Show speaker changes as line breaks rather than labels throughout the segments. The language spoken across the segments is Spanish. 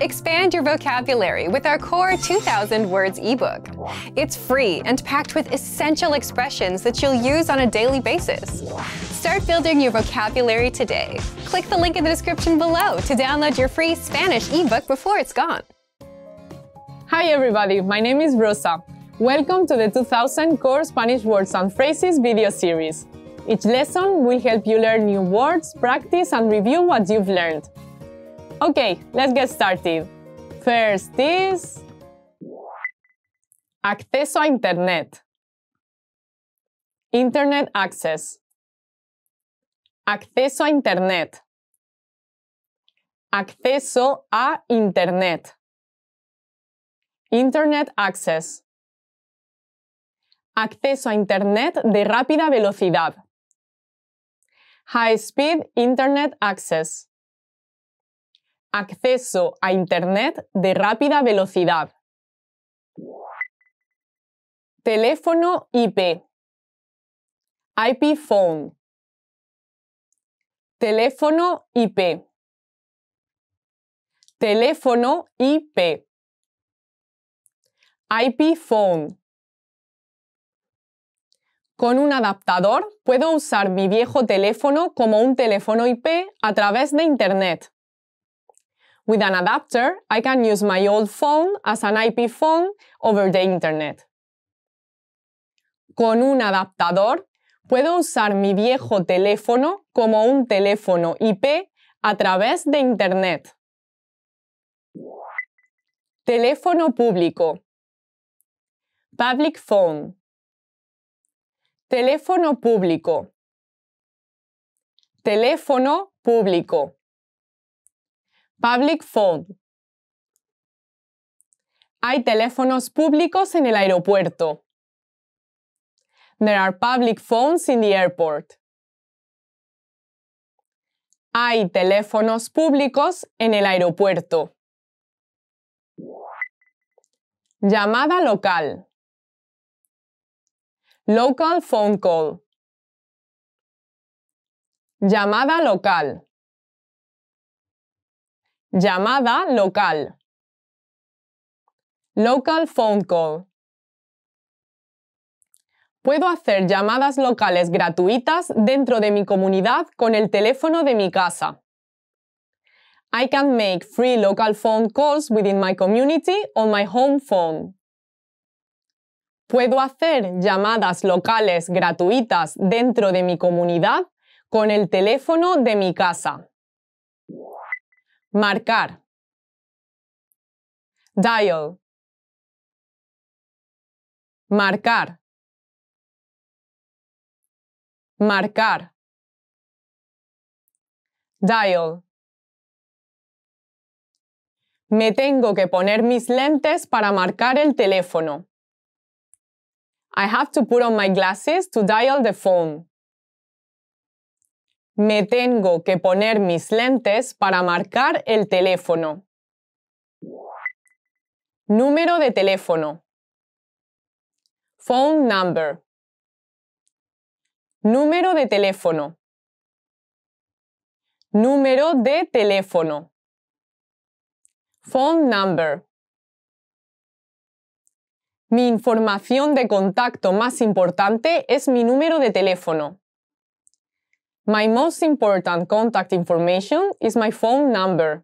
Expand your vocabulary with our Core 2000 Words ebook. It's free and packed with essential expressions that you'll use on a daily basis. Start building your vocabulary today. Click the link in the description below to download your free Spanish ebook before it's gone. Hi everybody, my name is Rosa. Welcome to the 2000 Core Spanish Words and Phrases video series. Each lesson will help you learn new words, practice and review what you've learned. Okay, let's get started. First is acceso a Internet. Internet access.
Acceso a Internet. Acceso a Internet. Internet access.
Acceso a Internet de rápida velocidad. High speed Internet access acceso a Internet de rápida velocidad. Teléfono IP. IP phone.
Teléfono IP.
Teléfono IP. IP phone. Con un adaptador puedo usar mi viejo teléfono como un teléfono IP a través de Internet an adapter, I can use my old phone as an IP over the Internet. Con un adaptador, puedo usar mi viejo teléfono como un teléfono IP a través de Internet. Teléfono público. Public
phone. Teléfono público.
Teléfono público. Public Phone. Hay teléfonos públicos en el aeropuerto. There are public phones in the airport. Hay teléfonos públicos en el aeropuerto.
Llamada local. Local phone call. Llamada local. Llamada
local. Local phone call. Puedo hacer llamadas locales gratuitas dentro de mi comunidad con el teléfono de mi casa. I can make free local phone calls within my community on my home phone. Puedo hacer llamadas locales gratuitas dentro de mi comunidad con el teléfono de mi casa marcar,
dial, marcar, marcar, dial.
Me tengo que poner mis lentes para marcar el teléfono. I have to put on my glasses to dial the phone. Me tengo que poner mis lentes para marcar el teléfono. Número de teléfono.
Phone number. Número de teléfono. Número de teléfono.
Phone number. Mi información de contacto más importante es mi número de teléfono. My most important contact information is my phone number.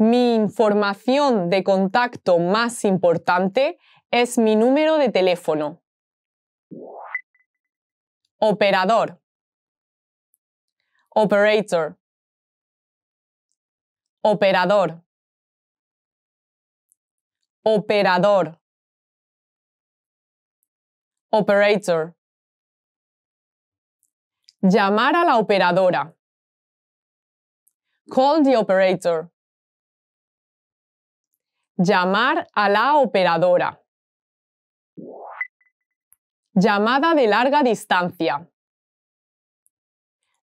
Mi información de contacto más importante es mi número de teléfono. Operador.
Operator. Operador. Operador. Operator. Llamar a la operadora. Call the operator. Llamar a la operadora. Llamada de larga distancia.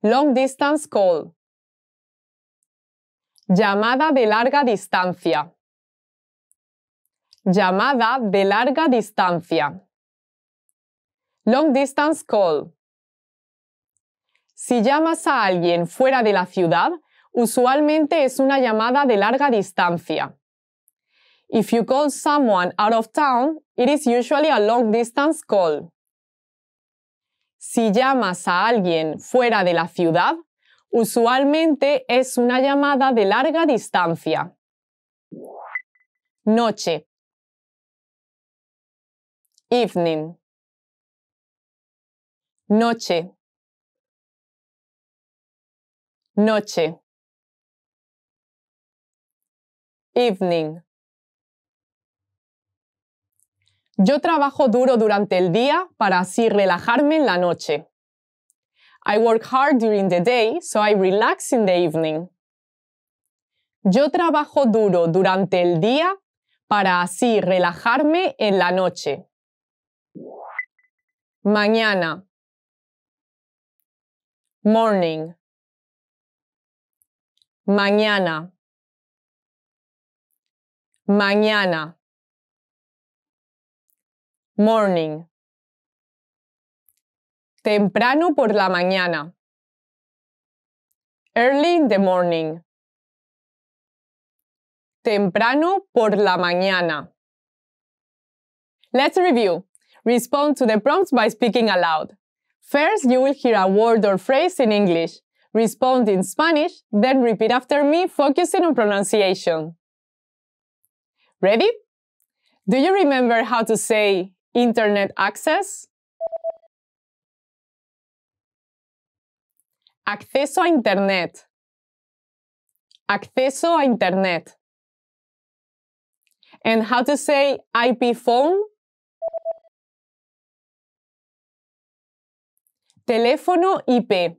Long distance call.
Llamada de larga distancia. Llamada de larga distancia. Long distance call. Si llamas a alguien fuera de la ciudad, usualmente es una llamada de larga distancia. If you call someone out of town, it is usually a long distance call. Si llamas a alguien fuera de la ciudad, usualmente es una llamada de larga distancia. Noche.
Evening. Noche noche, evening.
Yo trabajo duro durante el día para así relajarme en la noche. I work hard during the day, so I relax in the evening. Yo trabajo duro durante el día para así relajarme en la noche. Mañana.
Morning. Mañana. Mañana. Morning. Temprano por la mañana. Early in the morning.
Temprano por la mañana. Let's review. Respond to the prompts by speaking aloud. First, you will hear a word or phrase in English. Respond in Spanish, then repeat after me, focusing on pronunciation. Ready? Do you remember
how to say internet access? Acceso a Internet. Acceso a Internet. And how to say IP phone? Teléfono IP.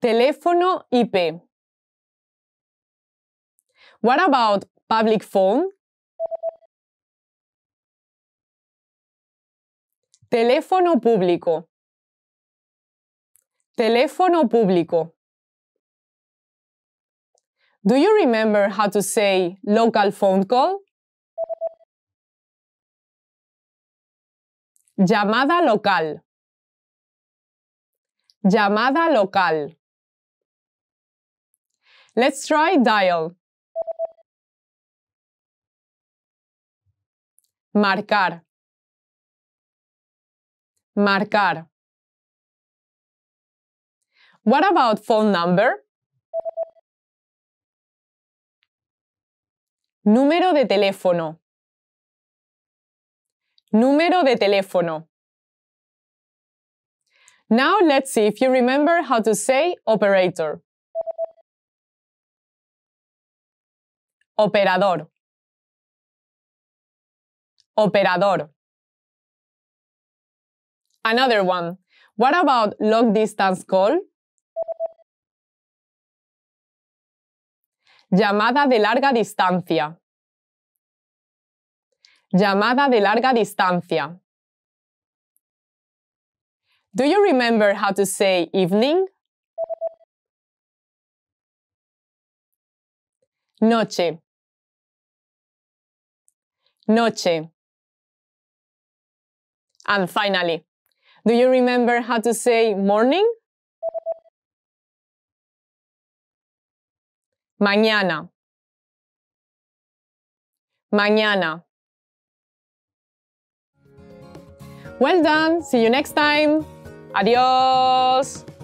Teléfono IP. What about public phone? Teléfono público. Teléfono público. Do you remember how to say local phone call? Llamada local. Llamada local. Let's try dial. Marcar. Marcar. What about phone number? Número de teléfono. Número de teléfono. Now let's see if you remember how to say operator. Operador. Operador. Another one. What about long distance call? Llamada de larga distancia. Llamada de larga distancia. Do you remember how to say evening? Noche. noche. And finally, do you remember how to say morning? Mañana. Mañana. Well done. See you next time. Adiós.